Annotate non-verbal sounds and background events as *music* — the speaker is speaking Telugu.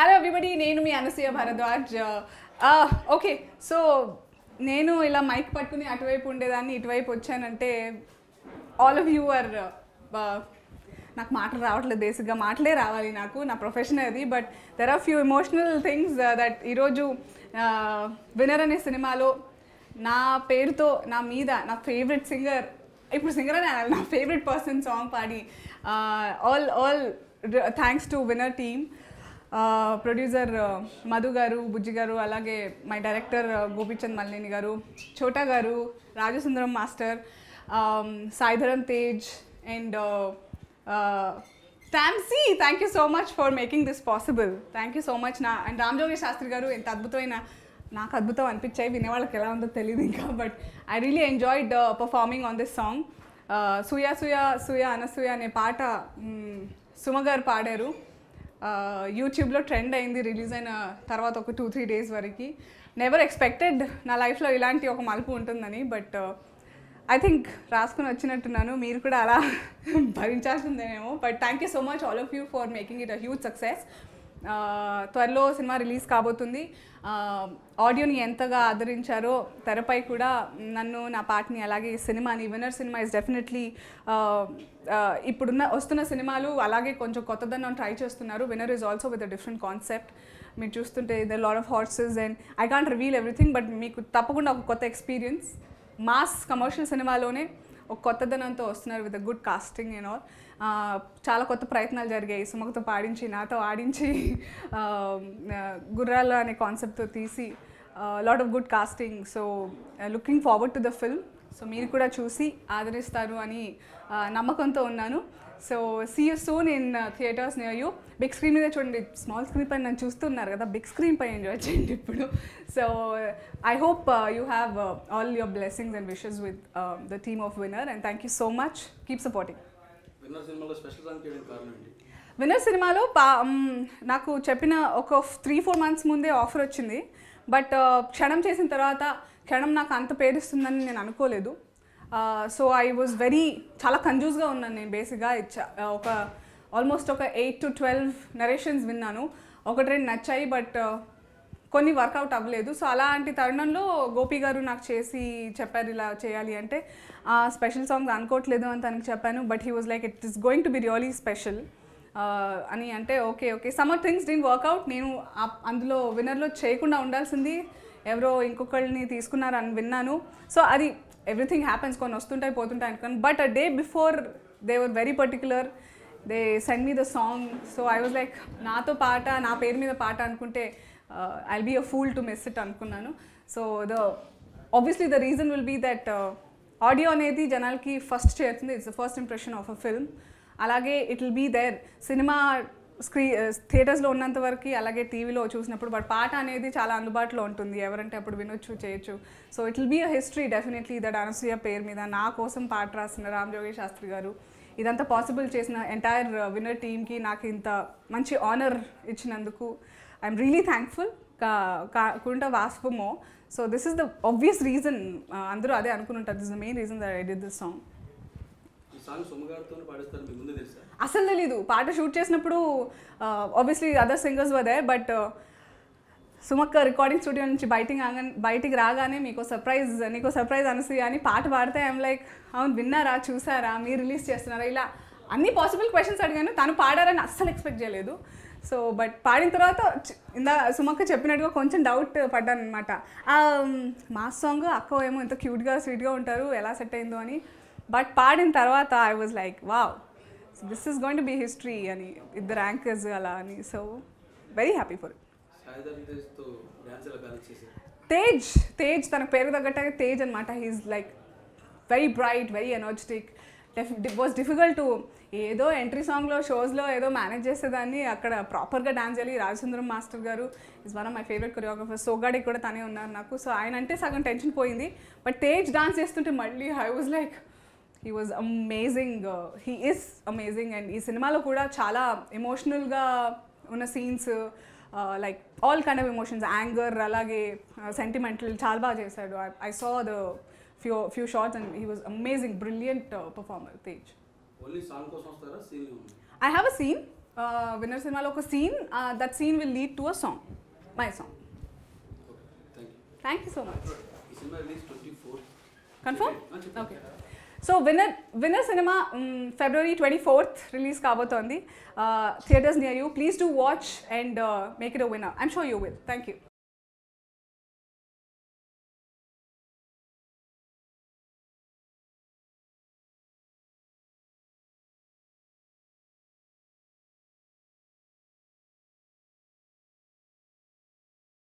హలో ఎవ్రీబడి నేను మీ అనసూయ భరద్వాజ్ ఓకే సో నేను ఇలా మైక్ పట్టుకుని అటువైపు ఉండేదాన్ని ఇటువైపు వచ్చానంటే ఆల్ ఆఫ్ యూ ఆర్ నాకు మాటలు రావట్లేదు బేసిక్గా మాటలే రావాలి నాకు నా ప్రొఫెషన్ అది but there are few emotional things that ఈరోజు వినర్ అనే సినిమాలో నా పేరుతో నా మీద నా ఫేవరెట్ సింగర్ ఇప్పుడు సింగర్ అని నా ఫేవరెట్ పర్సన్ సాంగ్ పాడి all all thanks to Winner team producer Madhu garu Bujji గారు అలాగే మై డైరెక్టర్ గోపిచంద్ మల్లిని గారు చోటా గారు రాజసుందరం మాస్టర్ సాయిధరం తేజ్ అండ్ టామ్సీ thank you so much for making this possible thank you so much నా అండ్ రామ్జోగి శాస్త్రి గారు ఎంత అద్భుతమైన నాకు అద్భుతం అనిపించాయి వినేవాళ్ళకి ఎలా ఉందో తెలియదు ఇంకా but I really enjoyed performing on this song Suya Suya Suya Anasuya అనే పాట సుమ గారు పాడారు యూట్యూబ్లో ట్రెండ్ అయింది రిలీజ్ అయిన తర్వాత ఒక టూ త్రీ డేస్ వరకు నెవర్ ఎక్స్పెక్టెడ్ నా లైఫ్లో ఇలాంటి ఒక మలుపు ఉంటుందని బట్ ఐ థింక్ రాసుకుని వచ్చినట్టున్నాను మీరు కూడా అలా *laughs* భరించాల్సిందేమో but thank you so much all of you for making it a huge success త్వరలో సినిమా రిలీజ్ కాబోతుంది ఆడియోని ఎంతగా ఆదరించారో తెరపై కూడా నన్ను నా పాటని అలాగే సినిమాని వినర్ సినిమా ఇస్ డెఫినెట్లీ ఇప్పుడున్న వస్తున్న సినిమాలు అలాగే కొంచెం కొత్తదన్న ట్రై చేస్తున్నారు Winner is also with a different concept మీరు చూస్తుంటే the lot of horses and I can't reveal everything but మీకు తప్పకుండా ఒక కొత్త ఎక్స్పీరియన్స్ మాస్ కమర్షియల్ సినిమాలోనే ఒక కొత్తదనంతో వస్తున్నారు with good casting and all చాలా కొత్త ప్రయత్నాలు జరిగాయి సుమకతో పాడించి నాతో ఆడించి గుర్రాలు అనే కాన్సెప్ట్తో తీసి lot of good casting so looking forward to the film so మీరు కూడా చూసి ఆదరిస్తారు అని నమ్మకంతో ఉన్నాను so see you soon in theatres near you big screen మీద చూడండి స్మాల్ స్క్రీన్ పైన నన్ను చూస్తున్నారు కదా బిగ్ స్క్రీన్ పైన ఎంజాయ్ చేయండి ఇప్పుడు so I hope you have all your blessings and wishes with the team of Winner and thank you so much keep supporting Winner సినిమాలో పా um, నాకు చెప్పిన ఒక త్రీ ఫోర్ మంత్స్ ముందే ఆఫర్ వచ్చింది బట్ uh, క్షణం చేసిన తర్వాత క్షణం నాకు అంత పేరుస్తుందని నేను అనుకోలేదు సో ఐ వాజ్ వెరీ చాలా కన్ఫ్యూజ్గా ఉన్నాను నేను బేసిక్గా ఒక ఆల్మోస్ట్ ఒక ఎయిట్ టు ట్వెల్వ్ నరేషన్స్ విన్నాను ఒకటి రెండు నచ్చాయి బట్ కొన్ని వర్కౌట్ అవ్వలేదు సో అలాంటి తరుణంలో గోపి గారు నాకు చేసి చెప్పారు ఇలా చేయాలి అంటే ఆ స్పెషల్ సాంగ్స్ అనుకోవట్లేదు అని తనకు చెప్పాను but he was like it is going to be really special అని అంటే ఓకే ఓకే సమ్ థింగ్స్ దీని వర్కౌట్ నేను అందులో విన్నర్లో చేయకుండా ఉండాల్సింది ఎవరో ఇంకొకళ్ళని తీసుకున్నారని విన్నాను సో అది ఎవ్రీథింగ్ హ్యాపెన్స్ కొన్ని వస్తుంటాయి పోతుంటాయి అనుకున్నాను but a day before they were very particular they send me the song so I was like నాతో పాట నా పేరు మీద పాట అనుకుంటే I be a fool to miss it అనుకున్నాను so the obviously the reason will be that audio అనేది జనాలకి ఫస్ట్ చేరుతుంది it's the first impression of a film అలాగే ఇట్ విల్ బీ దేర్ సినిమా స్క్రీన్ థియేటర్స్లో ఉన్నంత వరకు అలాగే టీవీలో చూసినప్పుడు బట్ పాట అనేది చాలా అందుబాటులో ఉంటుంది ఎవరంటే అప్పుడు వినొచ్చు చేయొచ్చు so it will be a history definitely that Anasuya పేరు మీద నా కోసం పాట రాసిన రామ్ జోగి శాస్త్రి గారు ఇదంతా పాసిబుల్ చేసిన ఎంటైర్ విన్నర్ టీమ్కి నాకు ఇంత మంచి ఆనర్ ఇచ్చినందుకు ఐఎమ్ రియలీ థ్యాంక్ఫుల్ కుంట వాస్పమో so this is the obvious reason అందరూ అదే ఉంటారు this the main reason that I did this song అసలు తెలీదు పాట షూట్ చేసినప్పుడు ఆబ్వియస్లీ అదర్ సింగర్స్ వదే బట్ సుమక్క రికార్డింగ్ స్టూడియో నుంచి బయటికి రాగానే బయటికి రాగానే మీకు సర్ప్రైజ్ నీకు సర్ప్రైజ్ అనసి అని పాట పాడితే ఐమ్ లైక్ అవును విన్నారా చూసారా మీరు రిలీజ్ చేస్తున్నారా ఇలా అన్ని పాసిబుల్ క్వశ్చన్స్ అడిగాను తను పాడారని అస్సలు ఎక్స్పెక్ట్ చేయలేదు సో బట్ పాడిన తర్వాత ఇందా సుమక్క చెప్పినట్టుగా కొంచెం డౌట్ పడ్డాను అనమాట మా సాంగ్ అక్క ఏమో ఇంత క్యూట్గా స్వీట్గా ఉంటారు ఎలా సెట్ అయిందో అని బట్ పాడిన తర్వాత I was like wow this is going to be history అని ఇద్దరు యాంకర్స్ అలా అని so very happy for Tej Tej తన పేరు తగ్గట్టే తేజ్ అనమాట he is like very bright very energetic was difficult ఏదో ఎంట్రీ సాంగ్లో షోస్లో ఏదో మేనేజ్ చేసేదాన్ని అక్కడ ప్రాపర్గా డాన్స్ చేయాలి Rajachandram master garu is one of my favourite choreographer సోగాడి కూడా తనే ఉన్నారు నాకు సో ఆయన అంటే సగం టెన్షన్ పోయింది బట్ తేజ్ డాన్స్ చేస్తుంటే మళ్ళీ I was like he was amazing he is amazing and ఈ సినిమాలో కూడా చాలా ఎమోషనల్గా ఉన్న scenes like all kind of emotions anger అలాగే సెంటిమెంటల్ uh, చాలా బాగా చేశాడు I saw the few few shorts and he was amazing brilliant performer Tej I have a scene Winner సినిమాలో ఒక scene that scene will lead to a song my song thank you so much confirm okay so winner Winner సినిమా ఫిబ్రవరి ట్వంటీ ఫోర్త్ రిలీజ్ కాబోతోంది theatres near you please do watch and make it a Winner I'm sure you will thank you